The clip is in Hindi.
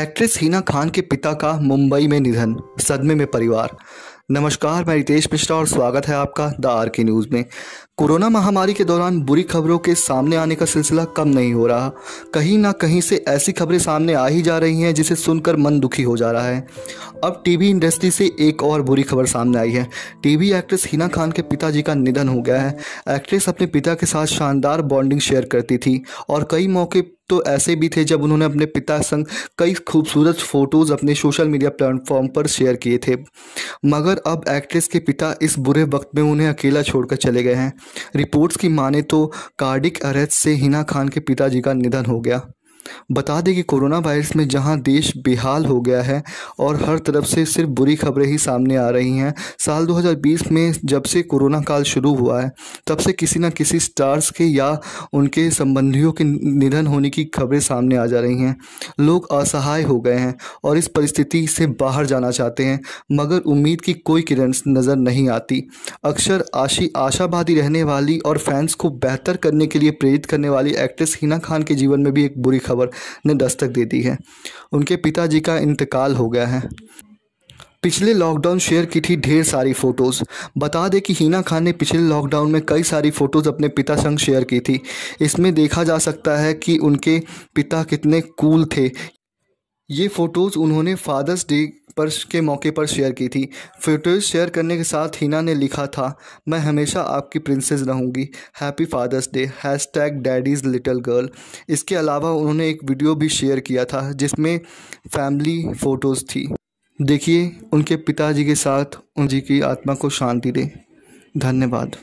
एक्ट्रेस हीना खान के पिता का मुंबई में निधन सदमे में परिवार नमस्कार मैं रितेश मिश्रा और स्वागत है आपका द आर के न्यूज़ में कोरोना महामारी के दौरान बुरी खबरों के सामने आने का सिलसिला कम नहीं हो रहा कहीं ना कहीं से ऐसी खबरें सामने आ ही जा रही हैं जिसे सुनकर मन दुखी हो जा रहा है अब टीवी इंडस्ट्री से एक और बुरी खबर सामने आई है टीवी एक्ट्रेस हिना खान के पिताजी का निधन हो गया है एक्ट्रेस अपने पिता के साथ शानदार बॉन्डिंग शेयर करती थी और कई मौके तो ऐसे भी थे जब उन्होंने अपने पिता संग कई खूबसूरत फोटोज अपने सोशल मीडिया प्लेटफॉर्म पर शेयर किए थे मगर अब एक्ट्रेस के पिता इस बुरे वक्त में उन्हें अकेला छोड़कर चले गए हैं रिपोर्ट्स की माने तो कार्डिक अरेस्ट से हिना खान के पिताजी का निधन हो गया बता दें कि कोरोना वायरस में जहां देश बेहाल हो गया है और हर तरफ से सिर्फ बुरी खबरें ही सामने आ रही हैं साल 2020 में जब से कोरोना काल शुरू हुआ है तब से किसी न किसी स्टार्स के या उनके संबंधियों के निधन होने की खबरें सामने आ जा रही हैं लोग असहाय हो गए हैं और इस परिस्थिति से बाहर जाना चाहते हैं मगर उम्मीद की कोई किरण नज़र नहीं आती अक्सर आशी आशावादी रहने वाली और फैंस को बेहतर करने के लिए प्रेरित करने वाली एक्ट्रेस हिना खान के जीवन में भी एक बुरी खबर अकबर ने दस्तक दे दी है उनके पिताजी का इंतकाल हो गया है पिछले लॉकडाउन शेयर की थी ढेर सारी फ़ोटोज़ बता दें कि हिना खान ने पिछले लॉकडाउन में कई सारी फ़ोटोज़ अपने पिता संग शेयर की थी इसमें देखा जा सकता है कि उनके पिता कितने कूल थे ये फ़ोटोज़ उन्होंने फादर्स डे पर के मौके पर शेयर की थी फोटोज शेयर करने के साथ हिना ने लिखा था मैं हमेशा आपकी प्रिंसेस रहूँगी happy father's day hashtag daddy's little girl इसके अलावा उन्होंने एक वीडियो भी शेयर किया था जिसमें फैमिली फ़ोटोज़ थी देखिए उनके पिताजी के साथ उन की आत्मा को शांति दे धन्यवाद